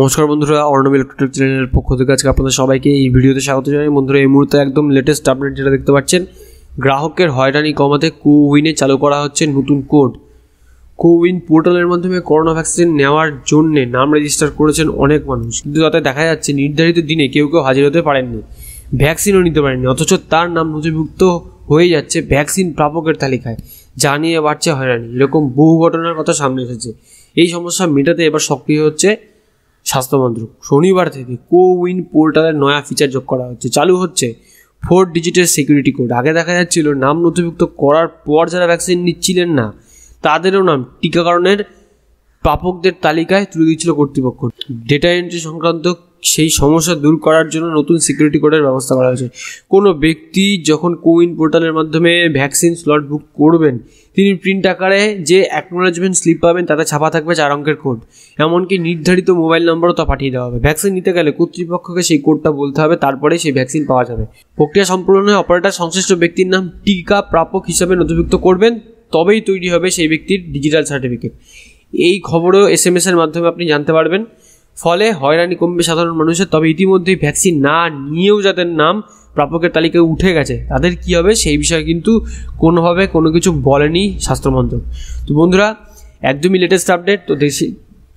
নমস্কার বন্ধুরা অর্ণব ইলেকট্রনিক চ্যানেলের পক্ষ থেকে আজকে আপনাদের সবাইকে এই ভিডিওতে স্বাগত জানাই বন্ধুরা এই মুহূর্তে একদম লেটেস্ট আপডেট যেটা দেখতে পাচ্ছেন গ্রাহকের হয়রানি কমাতে কোউইনে চালু করা হচ্ছে নতুন কোড কোউইন পোর্টালের মাধ্যমে করোনা ভ্যাকসিন নেওয়ার জন্যে নাম রেজিস্টার করেছেন অনেক মানুষ কিন্তু তাতে দেখা যাচ্ছে নির্ধারিত দিনে কেউ কেউ হাজির হতে পারেননি ভ্যাকসিনও নিতে পারেননি অথচ তার নাম নথিভুক্ত হয়ে যাচ্ছে ভ্যাকসিন প্রাপকের তালিকায় যা নিয়ে বাড়ছে হয়রানি এরকম বহু ঘটনার কথা সামনে এসেছে এই সমস্যা মেটাতে এবার সক্রিয় হচ্ছে স্বাস্থ্য মন্ত্রক শনিবার থেকে কোউইন পোর্টালে পোর্টালের নয়া ফিচার যোগ করা হচ্ছে চালু হচ্ছে ফোর ডিজিটের সিকিউরিটি কোড আগে দেখা যাচ্ছিল নাম নথিভুক্ত করার পর যারা ভ্যাকসিন নিচ্ছিলেন না তাদেরও নাম টিকাকরণের প্রাপকদের তালিকায় তুলে দিচ্ছিল কর্তৃপক্ষ ডেটা এন্ট্রি সংক্রান্ত সেই সমস্যা দূর করার জন্য নতুন সিকিউরিটি কোডের ব্যবস্থা করা হয়েছে কোনো ব্যক্তি যখন কোউইন পোর্টালের মাধ্যমে ভ্যাকসিন স্লট বুক করবেন তিনি প্রিন্ট আকারে যে অ্যাকনোলজমেন্ট স্লিপ পাবেন তাতে ছাপা থাকবে চার অঙ্কের কোড এমনকি নির্ধারিত মোবাইল নম্বরও তা পাঠিয়ে দেওয়া হবে ভ্যাকসিন নিতে গেলে কর্তৃপক্ষকে সেই কোডটা বলতে হবে তারপরে সেই ভ্যাকসিন পাওয়া যাবে প্রক্রিয়া সম্পূর্ণ হয়ে অপারেটার সংশ্লিষ্ট ব্যক্তির নাম টিকা প্রাপক হিসাবে নথিভুক্ত করবেন তবেই তৈরি হবে সেই ব্যক্তির ডিজিটাল সার্টিফিকেট এই খবরও এস এম এসের মাধ্যমে আপনি জানতে পারবেন ফলে হয়রানি কমবে সাধারণ মানুষের তবে ইতিমধ্যে ভ্যাকসিন না নিয়েও যাদের নাম প্রাপকের তালিকায় উঠে গেছে তাদের কি হবে সেই বিষয়ে কিন্তু কোনোভাবে কোনো কিছু বলেনি স্বাস্থ্যমন্ত্রক তো বন্ধুরা একদমই লেটেস্ট আপডেট তো দেখছি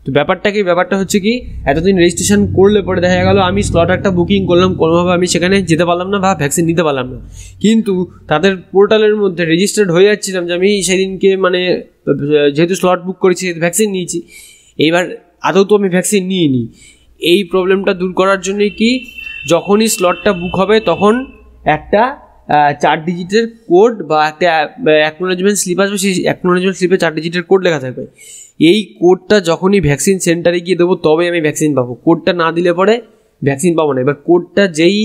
তো ব্যাপারটা কি ব্যাপারটা হচ্ছে কি এতদিন রেজিস্ট্রেশন করলে পরে দেখা গেল আমি স্লট একটা বুকিং করলাম কোনোভাবে আমি সেখানে যেতে পারলাম না বা ভ্যাকসিন নিতে পারলাম না কিন্তু তাদের পোর্টালের মধ্যে রেজিস্টার্ড হয়ে যাচ্ছিলাম যে আমি সেদিনকে মানে যেহেতু স্লট বুক করেছি ভ্যাকসিন নিয়েছি এইবার আদৌ তো আমি ভ্যাকসিন নিয়ে নিই এই প্রবলেমটা দূর করার জন্যে কি যখনই স্লটটা বুক হবে তখন একটা চার ডিজিটের কোড বা একটা অ্যাকনোলেজমেন্ট স্লিপ আসবে সেই অ্যাকনোলেজমেন্ট স্লিপে চার ডিজিটের কোড লেখা থাকবে এই কোডটা যখনই ভ্যাকসিন সেন্টারে গিয়ে দেবো তবে আমি ভ্যাকসিন পাবো কোডটা না দিলে পরে ভ্যাকসিন পাবো না এবার কোডটা যেই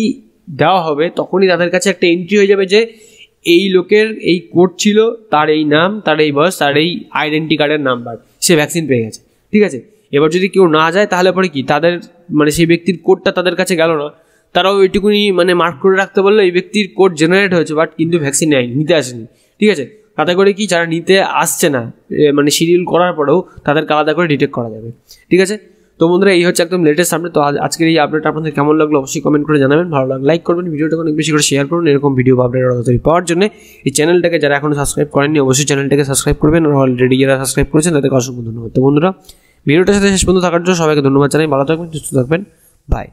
দেওয়া হবে তখনই তাদের কাছে একটা এন্ট্রি হয়ে যাবে যে এই লোকের এই কোড ছিল তার এই নাম তার এই বয়স তার এই আইডেন্টি কার্ডের নাম্বার সে ভ্যাকসিন পেয়ে গেছে ঠিক আছে এবার যদি কেউ না যায় তাহলে পরে কি তাদের মানে সেই ব্যক্তির কোডটা তাদের কাছে গেল না তারাও এইটুকুনি মানে মার্ক করে রাখতে পারলো এই ব্যক্তির কোড জেনারেট হয়েছে বাট কিন্তু ভ্যাকসিন নেয় নিতে আসেনি ঠিক আছে তাতে করে কি যারা নিতে আসছে না মানে শিডিউল করার পরেও তাদেরকে আলাদা করে ডিটেক্ট করা যাবে ঠিক আছে তো বন্ধুরা এই হচ্ছে একদম লেটেস্ট আপডেট তো আজকের এই আপডেট আপনাদের কেমন লাগলো অবশ্যই কমেন্ট করে জানাবেন ভালো লাগলো লাইক করবেন ভিডিওটাকে অনেক বেশি করে শেয়ার করুন এরকম ভিডিও আপডেট তাড়াতাড়ি পাওয়ার জন্য এই চ্যানেলটাকে যারা এখনও সাবস্ক্রাইব করেননি অবশ্যই চ্যানেলটাকে সাবস্ক্রাইব করবেন আর অলরেডি যারা সাবস্ক্রাইব করেছেন তাদেরকে অসংখ্য ধন্যবাদ তো বন্ধুরা ভিডিওটার সাথে শেষ পর্যন্ত থাকার জন্য সবাইকে ধন্যবাদ জানাই ভালো থাকবেন সুস্থ থাকবেন বাই